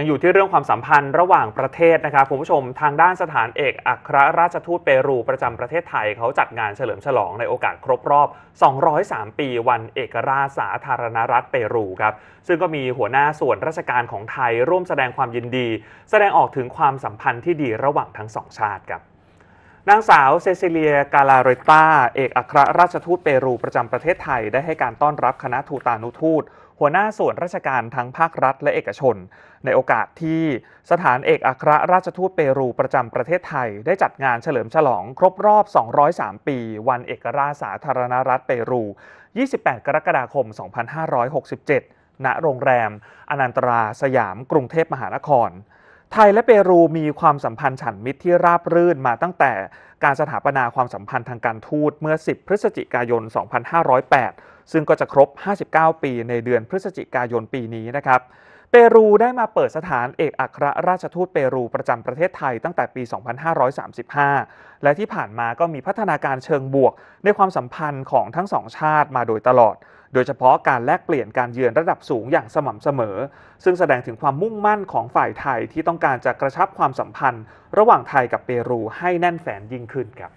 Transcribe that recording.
ังอยู่ที่เรื่องความสัมพันธ์ระหว่างประเทศนะครับคุณผู้ชมทางด้านสถานเอกอัครราชทูตเปรู ประจำประเทศไทย เขาจัดงานเฉลิมฉลองในโอกาสครบรอบ 203 ปีวันเอกราชสาธารณรัฐเปรูครับซึ่งก็มีหัวหน้าส่วนราชการของไทยร่วมแสดงความยินดี แสดงออกถึงความสัมพันธ์ที่ดีระหว่างทั้งสองชาติครับนางสาวเซซิเลียกาลาเรตาเอกอัครราชทูตเปรูประจำประเทศไทย ได้ให้การต้อนรับคณะทูตานุทูต หัวหน้าส่วนราชการทั้งภาครัฐและเอกชน ในโอกาสที่สถานเอกอัครราชทูตเปรูประจำประเทศไทยได้จัดงานเฉลิมฉลองครบรอบ 203 ปีวันเอกราชสาธารณรัฐเปรู 28 กรกฎาคม 2567 ณ โรงแรมอนันตราสยามกรุงเทพมหานครไทยและเปรูมีความสัมพันธ์ฉันมิตรที่ราบรื่นมาตั้งแต่การสถาปนาความสัมพันธ์ทางการทูตเมื่อ 10 พฤศจิกายน 2508 ซึ่งก็จะครบ 59 ปีในเดือนพฤศจิกายนปีนี้นะครับเปรูได้มาเปิดสถานเอกอัครราชทูตเปรูประจำประเทศไทยตั้งแต่ปี 2535 และที่ผ่านมาก็มีพัฒนาการเชิงบวก ในความสัมพันธ์ของทั้งสองชาติมาโดยตลอด โดยเฉพาะการแลกเปลี่ยนการเยือนระดับสูงอย่างสม่ำเสมอ ซึ่งแสดงถึงความมุ่งมั่นของฝ่ายไทยที่ต้องการจะกระชับความสัมพันธ์ระหว่างไทยกับเปรูให้แน่นแฟนยิ่งขึ้นครับ